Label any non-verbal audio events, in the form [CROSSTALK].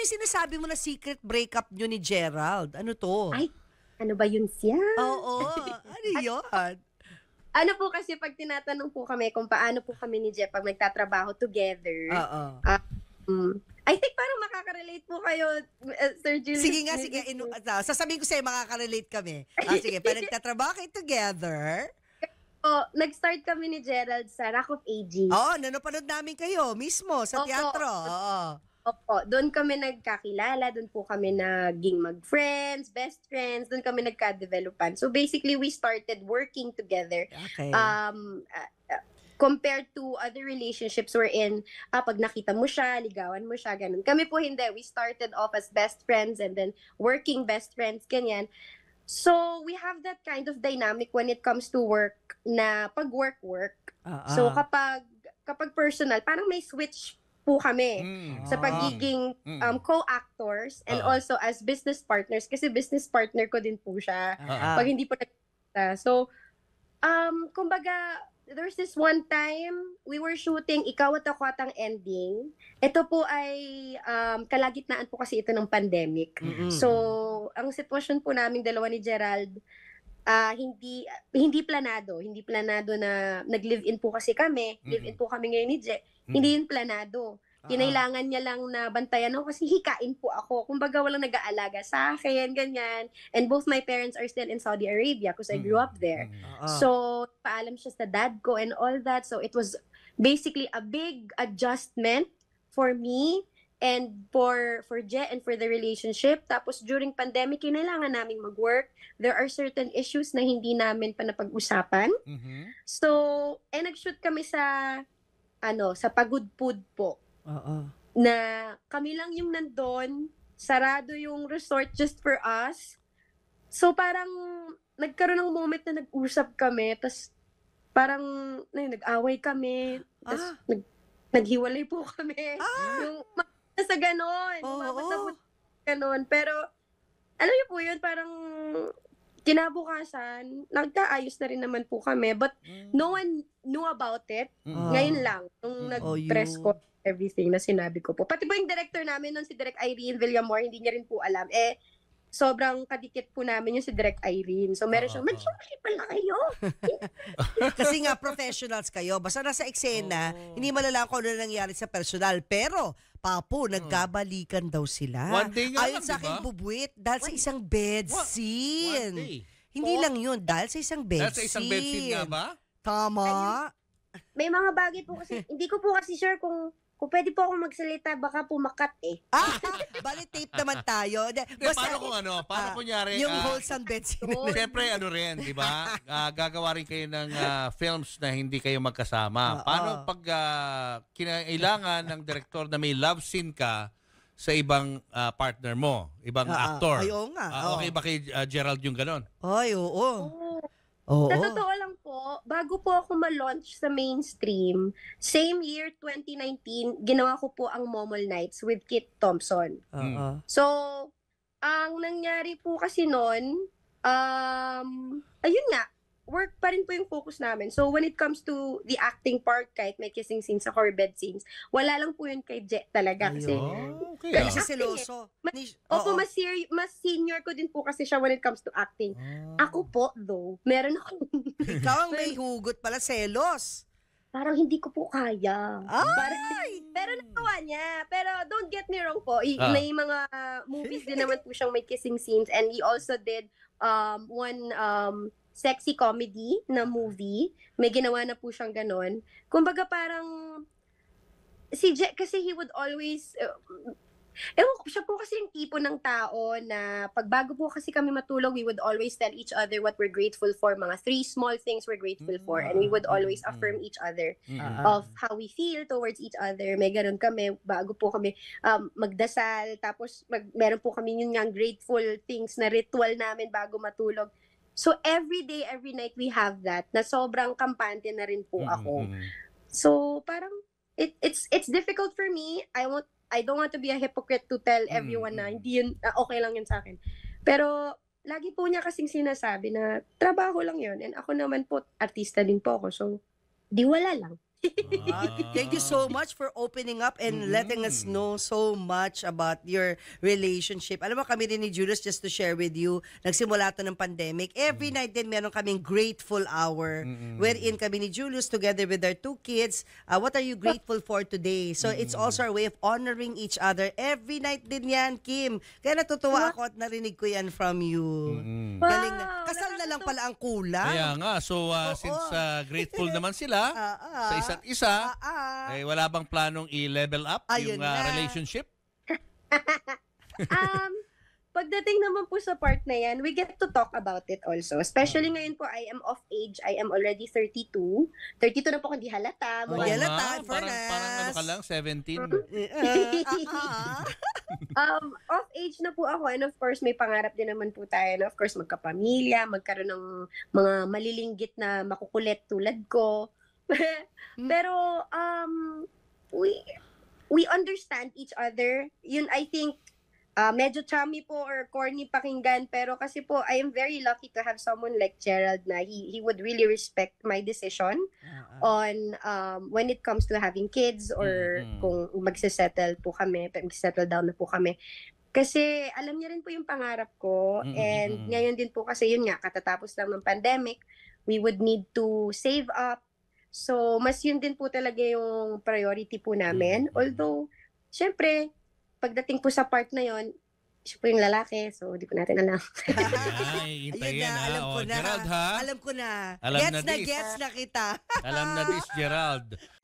yung sinasabi mo na secret breakup nyo ni Gerald? Ano to? Ay, ano ba yun siya? Oo, [LAUGHS] ano yun? ano po kasi pag tinatanong po kami kung paano po kami ni Jeff pag nagtatrabaho together. Oo. Uh, I think parang makaka-relate po kayo, uh, Sir Julius. Sige nga, sige. Inu- uh, sasabihin ko sa'yo, makaka-relate kami. Ah, sige, pag nagtatrabaho kayo together. [LAUGHS] Oh, nag-start kami ni Gerald sa Rock of Ages. Oo, oh, nanapanood namin kayo mismo sa Opo. teatro. Oo. Oh, Opo, doon kami nagkakilala, doon po kami naging mag-friends, best friends, doon kami nagka-developan. So basically, we started working together. Ah, okay. Um, ah, ah, compared to other relationships we're in, ah, pag nakita mo siya, ligawan mo siya, ganun. Kami po hindi. We started off as best friends and then working best friends, ganyan. So, we have that kind of dynamic when it comes to work na pag work-work. Uh-uh. So, kapag kapag personal, parang may switch po kami mm. sa pagiging mm. um, co-actors and uh-huh. also as business partners kasi business partner ko din po siya uh-huh. pag hindi po nag- So, um, kumbaga, there's this one time we were shooting Ikaw at Ako at ang ending. Ito po ay um, kalagitnaan po kasi ito ng pandemic. Mm-hmm. So, ang sitwasyon po namin dalawa ni Gerald, uh, hindi hindi planado. Hindi planado na nag-live-in po kasi kami. Mm-hmm. Live-in po kami ngayon ni Je. Hmm. Hindi yun planado. Kinailangan ah. niya lang na bantayan ako kasi hikain po ako. Kumbaga walang nag-aalaga sa akin, ganyan. And both my parents are still in Saudi Arabia because I grew mm. up there. Mm. Ah. So, paalam siya sa dad ko and all that. So, it was basically a big adjustment for me and for for Je and for the relationship. Tapos during pandemic, kinailangan naming mag-work. There are certain issues na hindi namin pa napag-usapan. Mm-hmm. So, eh nag-shoot kami sa ano, sa pagod food po. Oo. Na kami lang yung nandoon, sarado yung resort just for us. So parang nagkaroon ng moment na nag-usap kami, tapos parang na, nag-away kami, tapos ah. nag, naghiwalay po [LAUGHS] kami. Ah. Yung sa ganon, oh, oh. ganon. Pero alam niyo po yun, parang kinabukasan, nagkaayos na rin naman po kami. But hmm. no one knew about it. Mm. Ngayon lang, nung mm. nag-press ko everything na sinabi ko po. Pati po yung director namin nun, si Direk Irene Villamor, hindi niya rin po alam. Eh, sobrang kadikit po namin yung si Direk Irene. So meron ah, siyang, magsimaki pala kayo. [LAUGHS] Kasi nga professionals kayo. Basta nasa eksena, oh. hindi malalaman kung ano nangyari sa personal. Pero Papo, hmm. nagkabalikan daw sila. One day nga Ayon lang, sa akin, diba? bubuit, dahil sa isang bed What? scene. One day. Hindi oh. lang yun, dahil sa isang bed dahil scene. Dahil sa isang bed scene nga ba? Tama. Ayun. May mga bagay po kasi, [LAUGHS] hindi ko po kasi sure kung kung pwede po akong magsalita, baka pumakat eh. Ah, ah bali tape naman tayo. basta, paano kung ano? Paano ah, kunyari? Yung ah, wholesome bets. [LAUGHS] Siyempre, ano rin, di ba? Uh, gagawa rin kayo ng uh, films na hindi kayo magkasama. paano pag uh, kinailangan ng director na may love scene ka sa ibang uh, partner mo, ibang uh, actor? Ay, oo nga. Uh, okay ba kay uh, Gerald yung ganon? Ay, oo. oo. Oo. Sa totoo lang po, bago po ako ma-launch sa mainstream, same year 2019, ginawa ko po ang Momol Nights with Kit Thompson. Uh-huh. So, ang nangyari po kasi noon, um, ayun nga, work pa rin po yung focus namin. So, when it comes to the acting part, kahit may kissing scenes sa bed scenes, wala lang po yun kay Jet talaga. Kasi, okay. Kasi ah. siya eh. seloso. Ma- Opo, mas, ser- mas senior ko din po kasi siya when it comes to acting. Oh. Ako po, though, meron akong ikaw ang may hugot pala, selos. Parang hindi ko po kaya. Ay! Pero nagawa niya. Pero don't get me wrong po, i- Ah. may mga movies din naman po siyang may kissing scenes and he also did um, one um, sexy comedy na movie. May ginawa na po siyang ganun. Kumbaga parang si Je- kasi he would always uh, Ewan ko, siya po kasi yung tipo ng tao na pagbago po kasi kami matulog, we would always tell each other what we're grateful for, mga three small things we're grateful mm-hmm. for, and ah, we would always mm, affirm mm. each other mm-hmm. Ah. of how we feel towards each other. May ganun kami, bago po kami um, magdasal, tapos mag, meron po kami yung yung grateful things na ritual namin bago matulog. So every day, every night we have that na sobrang kampante na rin po mm-hmm. ako. Mm-hmm. So parang it, it's it's difficult for me. I won't I don't want to be a hypocrite to tell mm, everyone mm. na hindi yun, uh, okay lang yun sa akin. Pero lagi po niya kasing sinasabi na trabaho lang yun and ako naman po artista din po ako so di wala lang. Ah. Thank you so much for opening up and mm-hmm. letting us mm-hmm. know so much about your relationship. Alam mo, kami rin ni Julius, just to share with you, nagsimula to ng pandemic. Every mm-hmm. night din, meron kaming grateful hour mm-hmm. wherein kami ni Julius, together with our two kids, uh, what are you grateful for today? So mm-hmm. it's also our way of honoring each other. Every night din yan, Kim. Kaya natutuwa wow. ako at narinig ko yan from you. Mm-hmm. Wow. Galing na. Kasal na lang pala ang kulang. Kaya nga. So uh, since uh, grateful naman sila uh, [LAUGHS] uh, sa isa't isa. Ah, ah. Eh, wala bang planong i-level up yung uh, relationship? [LAUGHS] um, pagdating naman po sa part na yan, we get to talk about it also. Especially mm. ngayon po, I am of age. I am already 32. 32 na po hindi halata. Hindi Mukhang- nga, halata, parang, parang ano ka lang, 17. Mm. Eh, ah, ah, [LAUGHS] um, of age na po ako and of course may pangarap din naman po tayo na of course magkapamilya, magkaroon ng mga malilinggit na makukulit tulad ko. [LAUGHS] Pero, um, we, we understand each other. Yun, I think, uh, medyo chummy po or corny pakinggan pero kasi po I am very lucky to have someone like Gerald na he he would really respect my decision uh-huh. on um when it comes to having kids or mm-hmm. kung magsesettle po kami magsesettle down na po kami kasi alam niya rin po yung pangarap ko mm-hmm. and mm-hmm. ngayon din po kasi yun nga katatapos lang ng pandemic we would need to save up So, mas yun din po talaga yung priority po namin. Mm-hmm. Although, syempre, pagdating po sa part na yon siya po yung lalaki, so di po natin alam. Ay, [LAUGHS] Ayun na, alam oh, ko na. Gerald, ha? Alam ko na. Alam gets na, na gets na kita. alam na this, [LAUGHS] Gerald.